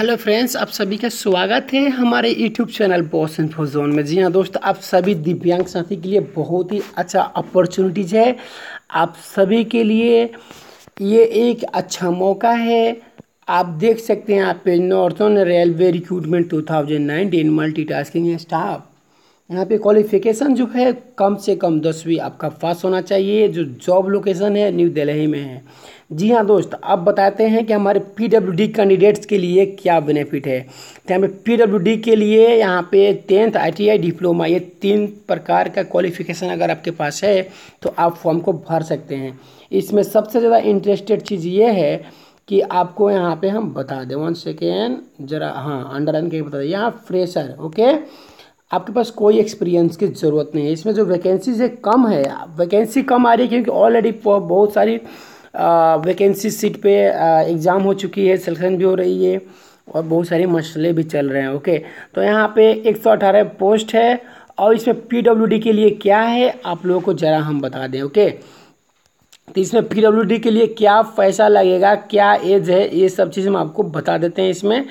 hello friends आप सभी का स्वागत है हमारे YouTube channel Boss Info Zone में जी हाँ दोस्त आप सभी दिव्यांग साथी के लिए बहुत ही अच्छा अपॉर्चुनिटीज है आप सभी के लिए ये एक अच्छा मौका है आप देख सकते हैं आप पे Northern Railway recruitment 2019 thousand nineteen multi tasking staff यहाँ पे क्वालिफिकेशन जो है कम से कम दसवीं आपका पास होना चाहिए जो जॉब लोकेशन है न्यू दिल्ली में है जी हाँ दोस्त अब बताते हैं कि हमारे पीडब्ल्यूडी कैंडिडेट्स के लिए क्या बेनिफिट है तो यहाँ पे डी के लिए यहाँ पे टेंथ आईटीआई डिप्लोमा ये तीन प्रकार का क्वालिफिकेशन अगर आपके पास है तो आप फॉर्म को भर सकते हैं इसमें सबसे ज़्यादा इंटरेस्टेड चीज़ ये है कि आपको यहाँ पे हम बता दें वन सेकेंड जरा हाँ अंडर एन के बता दें यहाँ फ्रेशर ओके आपके पास कोई एक्सपीरियंस की ज़रूरत नहीं है इसमें जो वैकेंसीज है कम है वैकेंसी कम आ रही है क्योंकि ऑलरेडी बहुत सारी वैकेंसी सीट पे एग्ज़ाम हो चुकी है सिलेक्शन भी हो रही है और बहुत सारे मसले भी चल रहे हैं ओके तो यहाँ पे 118 पोस्ट है और इसमें पीडब्ल्यूडी के लिए क्या है आप लोगों को ज़रा हम बता दें ओके तो इसमें पीडब्ल्यूडी के लिए क्या पैसा लगेगा क्या एज है ये सब चीज़ हम आपको बता देते हैं इसमें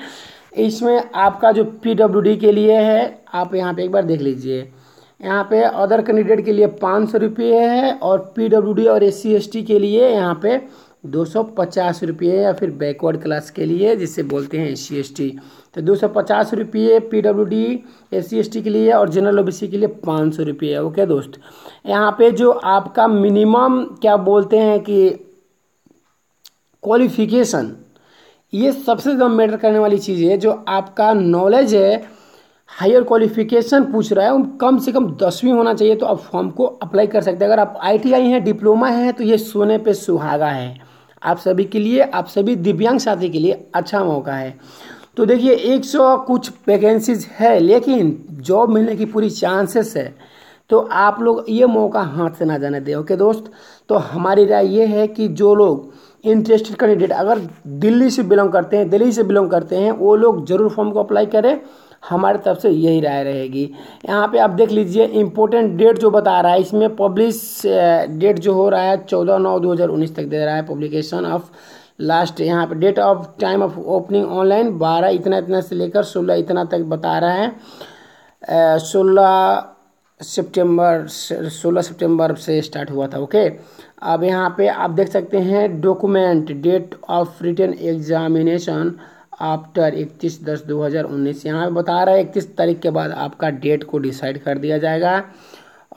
इसमें आपका जो पी के लिए है आप यहाँ पे एक बार देख लीजिए यहाँ पे अदर कैंडिडेट के लिए पाँच सौ रुपये है और पी और एस सी के लिए यहाँ पे दो सौ पचास रुपये या फिर बैकवर्ड क्लास के लिए जिसे बोलते हैं एस सी तो दो सौ पचास रुपये P W D S C के लिए और जनरल ओ के लिए पाँच सौ रुपये ओके दोस्त यहाँ पे जो आपका मिनिमम क्या बोलते हैं कि क्वालिफिकेशन ये सबसे ज़्यादा मैटर करने वाली चीज़ है जो आपका नॉलेज है हायर क्वालिफिकेशन पूछ रहा है उन कम से कम दसवीं होना चाहिए तो आप फॉर्म को अप्लाई कर सकते हैं अगर आप आईटीआई हैं डिप्लोमा हैं तो ये सोने पे सुहागा है आप सभी के लिए आप सभी दिव्यांग साथी के लिए अच्छा मौका है तो देखिए एक सौ कुछ वैकेंसीज है लेकिन जॉब मिलने की पूरी चांसेस है तो आप लोग ये मौका हाथ से ना जाने दें ओके दोस्त तो हमारी राय ये है कि जो लोग इंटरेस्टेड कैंडिडेट अगर दिल्ली से बिलोंग करते हैं दिल्ली से बिलोंग करते हैं वो लोग ज़रूर फॉर्म को अप्लाई करें हमारी तरफ से यही राय रहेगी यहाँ पे आप देख लीजिए इम्पोर्टेंट डेट जो बता रहा है इसमें पब्लिश डेट जो हो रहा है चौदह नौ दो हज़ार उन्नीस तक दे रहा है पब्लिकेशन ऑफ लास्ट यहाँ पे date of time of opening online बारह इतना इतना से लेकर सोलह इतना तक बता रहा है सोलह सितंबर सोलह सितंबर से स्टार्ट हुआ था ओके अब यहाँ पे आप देख सकते हैं document date of return examination after इकतीस दस दो हज़ार उन्नीस यहाँ पर बता रहा है इकतीस तारीख के बाद आपका डेट को डिसाइड कर दिया जाएगा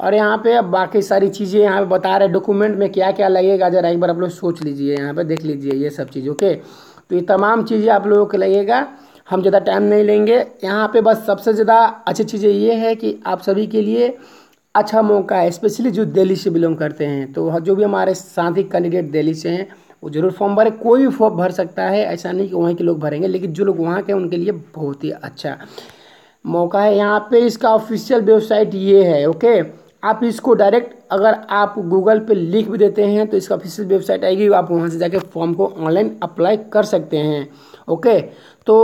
और यहाँ पे अब बाकी सारी चीज़ें यहाँ पे बता रहे डॉक्यूमेंट में क्या क्या लगेगा जरा एक बार आप लोग सोच लीजिए यहाँ पे देख लीजिए ये सब चीज़ ओके तो ये तमाम चीज़ें आप लोगों को लगेगा हम ज़्यादा टाइम नहीं लेंगे यहाँ पे बस सबसे ज़्यादा अच्छी चीज़ें ये है कि आप सभी के लिए अच्छा मौका है स्पेशली जो दिल्ली से बिलोंग करते हैं तो जो भी हमारे साथी कैंडिडेट दिल्ली से हैं वो जरूर फॉर्म भरे कोई भी फॉर्म भर सकता है ऐसा नहीं कि वहीं के लोग भरेंगे लेकिन जो लोग वहाँ के हैं उनके लिए बहुत ही अच्छा मौका है यहाँ पे इसका ऑफिशियल वेबसाइट ये है ओके आप इसको डायरेक्ट अगर आप गूगल पे लिख भी देते हैं तो इसका ऑफिशियल वेबसाइट आएगी आप वहाँ से जाके फॉर्म को ऑनलाइन अप्लाई कर सकते हैं ओके तो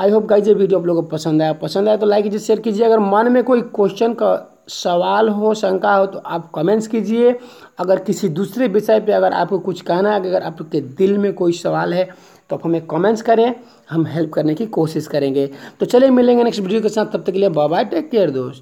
आई होप गाइज ये वीडियो आप लोगों को पसंद आया पसंद आया तो लाइक कीजिए शेयर कीजिए अगर मन में कोई क्वेश्चन का सवाल हो शंका हो तो आप कमेंट्स कीजिए अगर किसी दूसरे विषय पे अगर आपको कुछ कहना है अगर आपके दिल में कोई सवाल है तो आप हमें कमेंट्स करें हम हेल्प करने की कोशिश करेंगे तो चलिए मिलेंगे नेक्स्ट वीडियो के साथ तब तक के लिए बाय बाय टेक केयर दोस्त